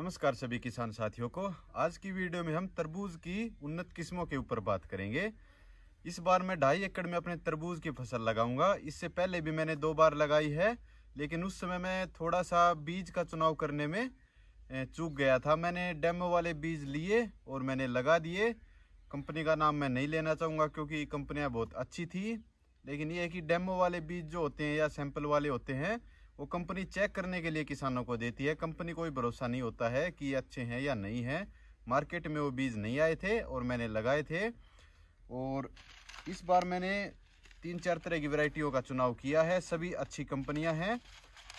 नमस्कार सभी किसान साथियों को आज की वीडियो में हम तरबूज की उन्नत किस्मों के ऊपर बात करेंगे इस बार मैं ढाई एकड़ में अपने तरबूज की फसल लगाऊंगा इससे पहले भी मैंने दो बार लगाई है लेकिन उस समय मैं थोड़ा सा बीज का चुनाव करने में चूक गया था मैंने डेमो वाले बीज लिए और मैंने लगा दिए कंपनी का नाम मैं नहीं लेना चाहूँगा क्योंकि कंपनियाँ बहुत अच्छी थी लेकिन ये है कि डेमो वाले बीज जो होते हैं या सैंपल वाले होते हैं वो कंपनी चेक करने के लिए किसानों को देती है कंपनी कोई भरोसा नहीं होता है कि अच्छे हैं या नहीं हैं मार्केट में वो बीज नहीं आए थे और मैंने लगाए थे और इस बार मैंने तीन चार तरह की वैरायटियों का चुनाव किया है सभी अच्छी कंपनियां हैं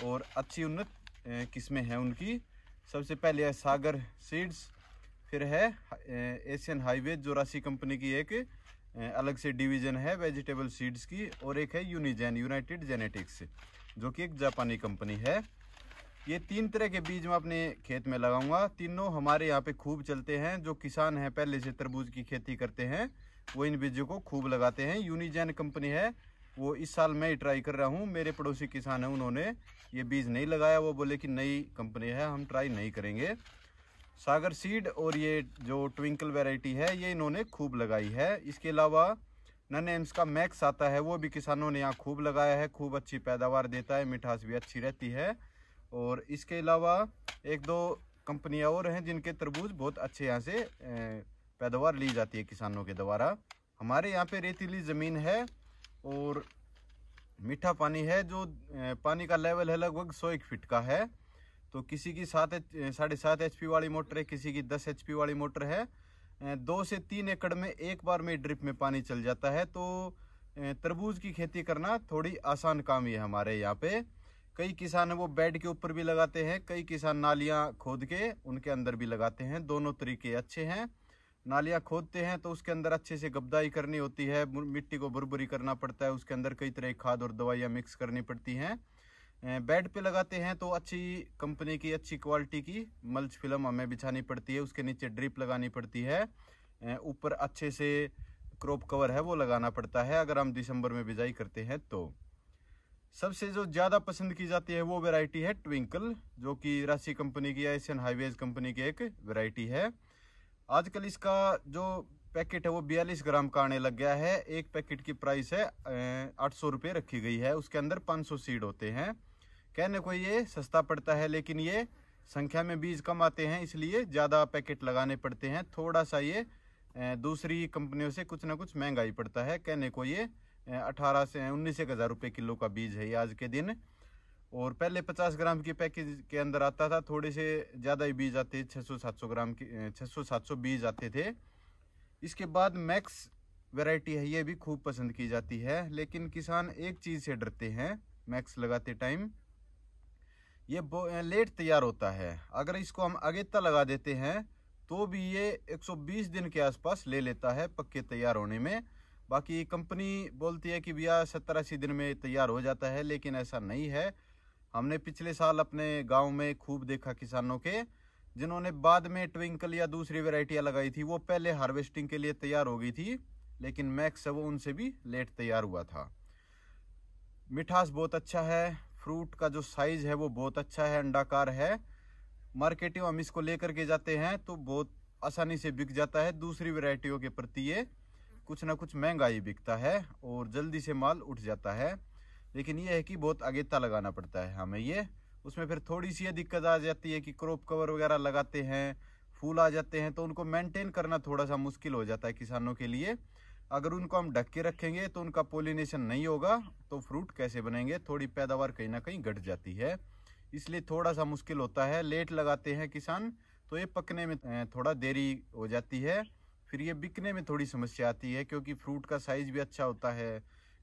और अच्छी उन्नत किस्में हैं उनकी सबसे पहले है सागर सीड्स फिर है एशियन हाईवे राशि कंपनी की एक अलग से डिवीज़न है वेजिटेबल सीड्स की और एक है यूनिजैन यूनाइटेड जेनेटिक्स जो कि एक जापानी कंपनी है ये तीन तरह के बीज मैं अपने खेत में लगाऊंगा तीनों हमारे यहाँ पे खूब चलते हैं जो किसान हैं पहले से तरबूज की खेती करते हैं वो इन बीजों को खूब लगाते हैं यूनिजैन कंपनी है वो इस साल मैं ट्राई कर रहा हूँ मेरे पड़ोसी किसान हैं उन्होंने ये बीज नहीं लगाया वो बोले कि नई कंपनी है हम ट्राई नहीं करेंगे सागर सीड और ये जो ट्विंकल वेराइटी है ये इन्होंने खूब लगाई है इसके अलावा नन एम्स का मैक्स आता है वो भी किसानों ने यहाँ खूब लगाया है खूब अच्छी पैदावार देता है मिठास भी अच्छी रहती है और इसके अलावा एक दो कंपनियाँ और हैं जिनके तरबूज बहुत अच्छे यहाँ से पैदावार ली जाती है किसानों के द्वारा हमारे यहाँ पे रेतीली ज़मीन है और मीठा पानी है जो पानी का लेवल है लगभग सौ एक फिट का है तो किसी की सात साढ़े सात एच वाली मोटर है किसी की दस एच वाली मोटर है दो से तीन एकड़ में एक बार में ड्रिप में पानी चल जाता है तो तरबूज की खेती करना थोड़ी आसान काम ही है हमारे यहाँ पे कई किसान वो बेड के ऊपर भी लगाते हैं कई किसान नालियाँ खोद के उनके अंदर भी लगाते हैं दोनों तरीके अच्छे हैं नालियाँ खोदते हैं तो उसके अंदर अच्छे से गबदाई करनी होती है मिट्टी को बुरबुरी करना पड़ता है उसके अंदर कई तरह की खाद और दवाइयाँ मिक्स करनी पड़ती हैं बेड पे लगाते हैं तो अच्छी कंपनी की अच्छी क्वालिटी की मल्च फिल्म हमें बिछानी पड़ती है उसके नीचे ड्रिप लगानी पड़ती है ऊपर अच्छे से क्रॉप कवर है वो लगाना पड़ता है अगर हम दिसंबर में बिजाई करते हैं तो सबसे जो ज़्यादा पसंद की जाती है वो वैरायटी है ट्विंकल जो कि राशि कंपनी की एशियन हाईवेज कंपनी की एक वैरायटी है आजकल इसका जो पैकेट है वो बयालीस ग्राम का आने लग गया है एक पैकेट की प्राइस है आठ सौ रुपये रखी गई है उसके अंदर पाँच सौ सीड होते हैं कहने को ये सस्ता पड़ता है लेकिन ये संख्या में बीज कम आते हैं इसलिए ज़्यादा पैकेट लगाने पड़ते हैं थोड़ा सा ये दूसरी कंपनियों से कुछ ना कुछ महंगा ही पड़ता है कहने को ये अठारह से उन्नीस एक हज़ार रुपये किलो का बीज है ये आज के दिन और पहले पचास ग्राम की पैकेज के अंदर आता था थोड़े से ज़्यादा ही बीज आते छः सौ सात सौ ग्राम की छः सौ सात सौ बीज आते थे इसके बाद मैक्स वैरायटी है ये भी खूब पसंद की जाती है लेकिन किसान एक चीज़ से डरते हैं मैक्स लगाते टाइम ये लेट तैयार होता है अगर इसको हम अगेता लगा देते हैं तो भी ये 120 दिन के आसपास ले लेता है पक्के तैयार होने में बाकी कंपनी बोलती है कि भैया सत्तर अस्सी दिन में तैयार हो जाता है लेकिन ऐसा नहीं है हमने पिछले साल अपने गांव में खूब देखा किसानों के जिन्होंने बाद में ट्विंकल या दूसरी वेराइटियाँ लगाई थी वो पहले हार्वेस्टिंग के लिए तैयार हो गई थी लेकिन मैक्स वो उनसे भी लेट तैयार हुआ था मिठास बहुत अच्छा है फ्रूट का जो साइज है वो बहुत अच्छा है अंडाकार है मार्केटिंग हम इसको लेकर के जाते हैं तो बहुत आसानी से बिक जाता है दूसरी वेराइटियों के प्रति ये कुछ ना कुछ महंगा ही बिकता है और जल्दी से माल उठ जाता है लेकिन ये है कि बहुत अगेता लगाना पड़ता है हमें ये उसमें फिर थोड़ी सी ये दिक्कत आ जाती है कि क्रॉप कवर वगैरह लगाते हैं फूल आ जाते हैं तो उनको मेंटेन करना थोड़ा सा मुश्किल हो जाता है किसानों के लिए अगर उनको हम ढक के रखेंगे तो उनका पोलिनेशन नहीं होगा तो फ्रूट कैसे बनेंगे थोड़ी पैदावार कहीं ना कहीं घट जाती है इसलिए थोड़ा सा मुश्किल होता है लेट लगाते हैं किसान तो ये पकने में थोड़ा देरी हो जाती है फिर ये बिकने में थोड़ी समस्या आती है क्योंकि फ्रूट का साइज़ भी अच्छा होता है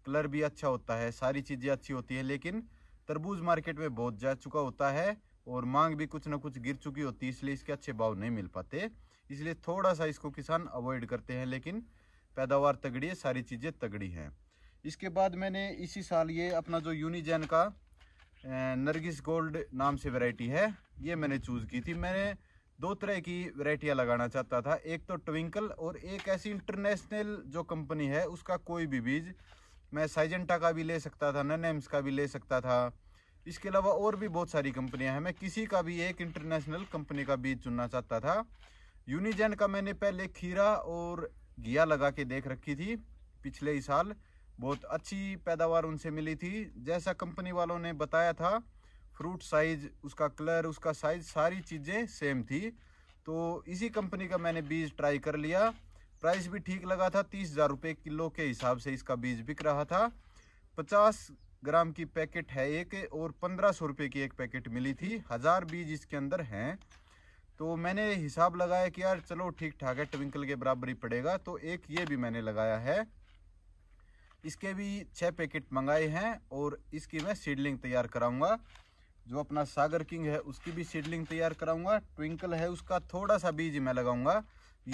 कलर भी अच्छा होता है सारी चीज़ें अच्छी होती है लेकिन तरबूज मार्केट में बहुत जा चुका होता है और मांग भी कुछ ना कुछ गिर चुकी होती है इसलिए इसके अच्छे भाव नहीं मिल पाते इसलिए थोड़ा सा इसको किसान अवॉइड करते हैं लेकिन पैदावार तगड़ी है सारी चीज़ें तगड़ी हैं इसके बाद मैंने इसी साल ये अपना जो यूनिजैन का नरगिस गोल्ड नाम से वैरायटी है ये मैंने चूज़ की थी मैंने दो तरह की वैरायटियाँ लगाना चाहता था एक तो ट्विंकल और एक ऐसी इंटरनेशनल जो कंपनी है उसका कोई भी बीज मैं साइजेंटा का भी ले सकता था एम्स का भी ले सकता था इसके अलावा और भी बहुत सारी कंपनियां हैं मैं किसी का भी एक इंटरनेशनल कंपनी का बीज चुनना चाहता था यूनिजेन का मैंने पहले खीरा और घिया लगा के देख रखी थी पिछले ही साल बहुत अच्छी पैदावार उनसे मिली थी जैसा कंपनी वालों ने बताया था फ्रूट साइज उसका कलर उसका साइज सारी चीज़ें सेम थी तो इसी कंपनी का मैंने बीज ट्राई कर लिया प्राइस भी ठीक लगा था तीस हज़ार रुपये किलो के हिसाब से इसका बीज बिक रहा था पचास ग्राम की पैकेट है एक और पंद्रह सौ रुपये की एक पैकेट मिली थी हज़ार बीज इसके अंदर हैं तो मैंने हिसाब लगाया कि यार चलो ठीक ठाक है ट्विंकल के बराबर ही पड़ेगा तो एक ये भी मैंने लगाया है इसके भी छः पैकेट मंगाए हैं और इसकी मैं सीडलिंग तैयार कराऊंगा जो अपना सागर किंग है उसकी भी सीडलिंग तैयार कराऊंगा ट्विंकल है उसका थोड़ा सा बीज मैं लगाऊंगा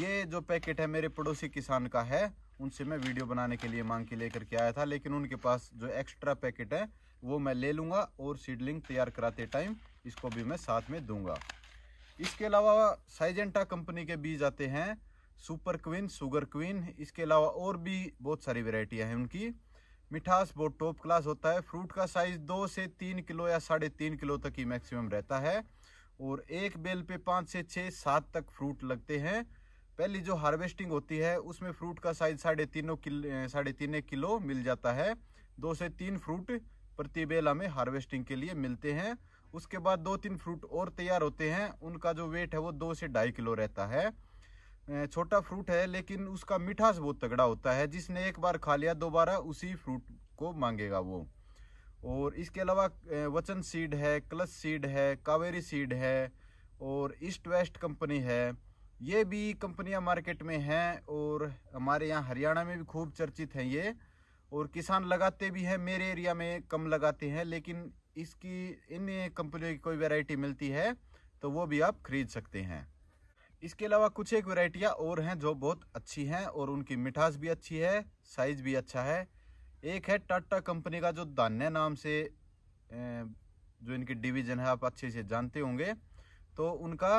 ये जो पैकेट है मेरे पड़ोसी किसान का है उनसे मैं वीडियो बनाने के लिए मांग के लेकर के आया था लेकिन उनके पास जो एक्स्ट्रा पैकेट है वो मैं ले लूँगा और सीडलिंग तैयार कराते टाइम इसको भी मैं साथ में दूँगा इसके अलावा साइजेंटा कंपनी के बीज आते हैं सुपर क्वीन सुगर क्वीन इसके अलावा और भी बहुत सारी वेराइटियाँ हैं उनकी मिठास बहुत टॉप क्लास होता है फ्रूट का साइज दो से तीन किलो या साढ़े तीन किलो तक ही मैक्सिमम रहता है और एक बेल पे पाँच से छः सात तक फ्रूट लगते हैं पहली जो हार्वेस्टिंग होती है उसमें फ्रूट का साइज साढ़े तीनों किलो साढ़े तीन किलो मिल जाता है दो से तीन फ्रूट प्रति बेला में हार्वेस्टिंग के लिए मिलते हैं उसके बाद दो तीन फ्रूट और तैयार होते हैं उनका जो वेट है वो दो से ढाई किलो रहता है छोटा फ्रूट है लेकिन उसका मिठास बहुत तगड़ा होता है जिसने एक बार खा लिया दोबारा उसी फ्रूट को मांगेगा वो और इसके अलावा वचन सीड है क्लस सीड है कावेरी सीड है और ईस्ट वेस्ट कंपनी है ये भी कंपनियां मार्केट में हैं और हमारे यहाँ हरियाणा में भी खूब चर्चित हैं ये और किसान लगाते भी हैं मेरे एरिया में कम लगाते हैं लेकिन इसकी इन कंपनियों की कोई वैरायटी मिलती है तो वो भी आप खरीद सकते हैं इसके अलावा कुछ एक वैरायटियाँ और हैं जो बहुत अच्छी हैं और उनकी मिठास भी अच्छी है साइज़ भी अच्छा है एक है टाटा कंपनी का जो दान्या नाम से जो इनकी डिवीज़न है आप अच्छे से जानते होंगे तो उनका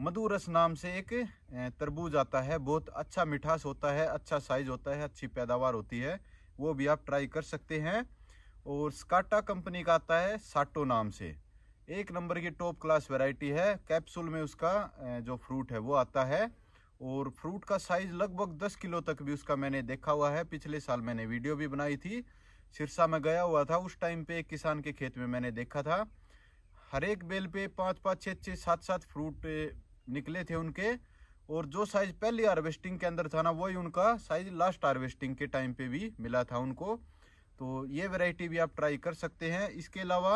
मधुरस नाम से एक तरबूज आता है बहुत अच्छा मिठास होता है अच्छा साइज़ होता है अच्छी पैदावार होती है वो भी आप ट्राई कर सकते हैं और स्काटा कंपनी का आता है साटो नाम से एक नंबर की टॉप क्लास वैरायटी है कैप्सूल में उसका जो फ्रूट है वो आता है और फ्रूट का साइज लगभग 10 किलो तक भी उसका मैंने देखा हुआ है पिछले साल मैंने वीडियो भी बनाई थी सिरसा में गया हुआ था उस टाइम पे एक किसान के खेत में मैंने देखा था हर एक बेल पे पाँच पाँच छः छः सात सात फ्रूट निकले थे उनके और जो साइज़ पहली हार्वेस्टिंग के अंदर था ना वही उनका साइज़ लास्ट हार्वेस्टिंग के टाइम पे भी मिला था उनको तो ये वैरायटी भी आप ट्राई कर सकते हैं इसके अलावा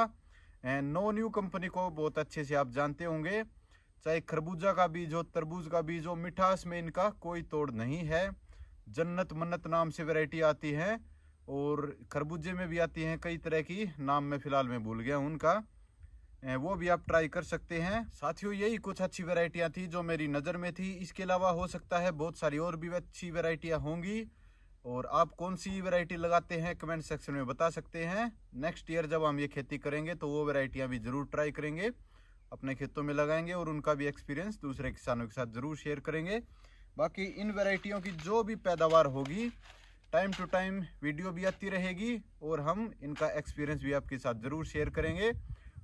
नो न्यू कंपनी को बहुत अच्छे से आप जानते होंगे चाहे खरबूजा का बीज हो तरबूज का बीज हो मिठास में इनका कोई तोड़ नहीं है जन्नत मन्नत नाम से वैरायटी आती है और खरबूजे में भी आती हैं कई तरह की नाम में फ़िलहाल मैं भूल गया उनका वो भी आप ट्राई कर सकते हैं साथियों यही कुछ अच्छी वेराइटियाँ थी जो मेरी नज़र में थी इसके अलावा हो सकता है बहुत सारी और भी अच्छी वेराइटियाँ होंगी और आप कौन सी वैरायटी लगाते हैं कमेंट सेक्शन में बता सकते हैं नेक्स्ट ईयर जब हम ये खेती करेंगे तो वो वैरायटियाँ भी ज़रूर ट्राई करेंगे अपने खेतों में लगाएंगे और उनका भी एक्सपीरियंस दूसरे किसानों के साथ ज़रूर शेयर करेंगे बाकी इन वैरायटियों की जो भी पैदावार होगी टाइम टू टाइम वीडियो भी आती रहेगी और हम इनका एक्सपीरियंस भी आपके साथ ज़रूर शेयर करेंगे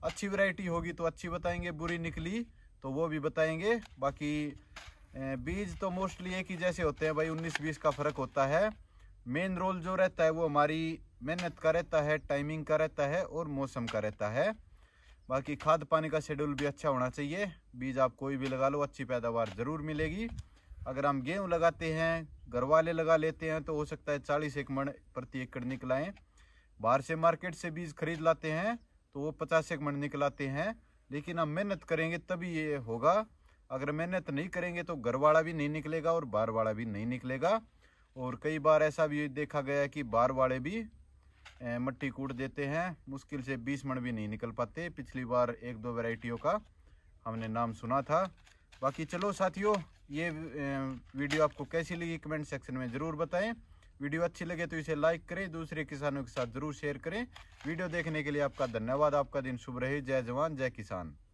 अच्छी वैरायटी होगी तो अच्छी बताएंगे बुरी निकली तो वो भी बताएंगे बाकी बीज तो मोस्टली एक ही जैसे होते हैं भाई 19-20 का फ़र्क होता है मेन रोल जो रहता है वो हमारी मेहनत का रहता है टाइमिंग का रहता है और मौसम का रहता है बाकी खाद पानी का शेड्यूल भी अच्छा होना चाहिए बीज आप कोई भी लगा लो अच्छी पैदावार ज़रूर मिलेगी अगर हम गेहूँ लगाते हैं घर वाले लगा लेते हैं तो हो सकता है चालीस एक मण प्रति एकड़ निकलाएँ बाहर से मार्केट से बीज खरीद लाते हैं तो वो पचास एक मण निकलाते हैं लेकिन हम मेहनत करेंगे तभी ये होगा अगर मेहनत नहीं करेंगे तो घर वाला भी नहीं निकलेगा और बाहर वाला भी नहीं निकलेगा और कई बार ऐसा भी देखा गया है कि बार वाले भी मट्टी कूट देते हैं मुश्किल से बीस मण भी नहीं निकल पाते पिछली बार एक दो वेराइटियों का हमने नाम सुना था बाकी चलो साथियों ये वीडियो आपको कैसी लगी कमेंट सेक्शन में ज़रूर बताएं वीडियो अच्छी लगे तो इसे लाइक करें दूसरे किसानों के साथ ज़रूर शेयर करें वीडियो देखने के लिए आपका धन्यवाद आपका दिन शुभ रहे जय जवान जय किसान